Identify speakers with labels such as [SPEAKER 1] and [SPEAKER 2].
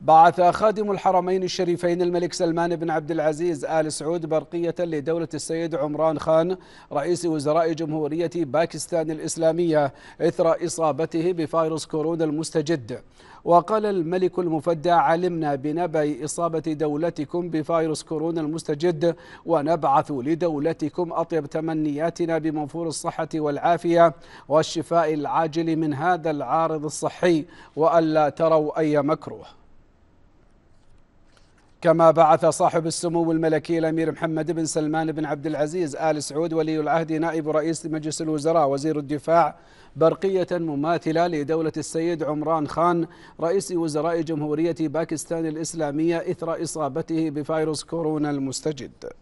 [SPEAKER 1] بعث خادم الحرمين الشريفين الملك سلمان بن عبد العزيز آل سعود برقية لدولة السيد عمران خان رئيس وزراء جمهورية باكستان الإسلامية إثر إصابته بفيروس كورونا المستجد وقال الملك المفدى علمنا بنبأ إصابة دولتكم بفيروس كورونا المستجد ونبعث لدولتكم أطيب تمنياتنا بمنفور الصحة والعافية والشفاء العاجل من هذا العارض الصحي وألا تروا أي مكروه كما بعث صاحب السمو الملكي الامير محمد بن سلمان بن عبد العزيز ال سعود ولي العهد نائب رئيس مجلس الوزراء وزير الدفاع برقيه مماثله لدوله السيد عمران خان رئيس وزراء جمهوريه باكستان الاسلاميه اثر اصابته بفيروس كورونا المستجد